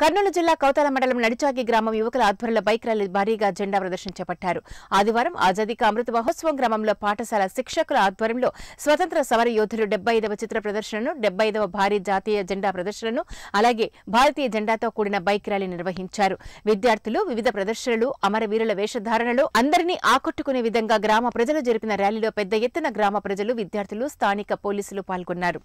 కర్నూలు జిల్లా కౌతాల మండలం నడిచాకి గ్రామం యువకుల ఆధ్వర్యంలో బైక్ ర్యాలీ భారీగా జెండా ప్రదర్శన చేపట్టారు ఆదివారం కా అమృత మహోత్సవం గ్రామంలో పాఠశాల శిక్షకుల ఆధ్వర్యంలో స్వతంత్ర సమర యోధులు డెబ్బై ఐదవ చిత్ర ప్రదర్శనను డెబ్బై భారీ జాతీయ జెండా ప్రదర్శనను అలాగే భారతీయ జెండాతో కూడిన బైక్ ర్యాలీ నిర్వహించారు విద్యార్థులు వివిధ ప్రదర్శనలు అమరవీరుల వేషధారణలు అందరినీ ఆకట్టుకునే విధంగా గ్రామ ప్రజలు జరిపిన ర్యాలీలో పెద్ద ఎత్తున గ్రామ ప్రజలు విద్యార్థులు స్థానిక పోలీసులు పాల్గొన్నారు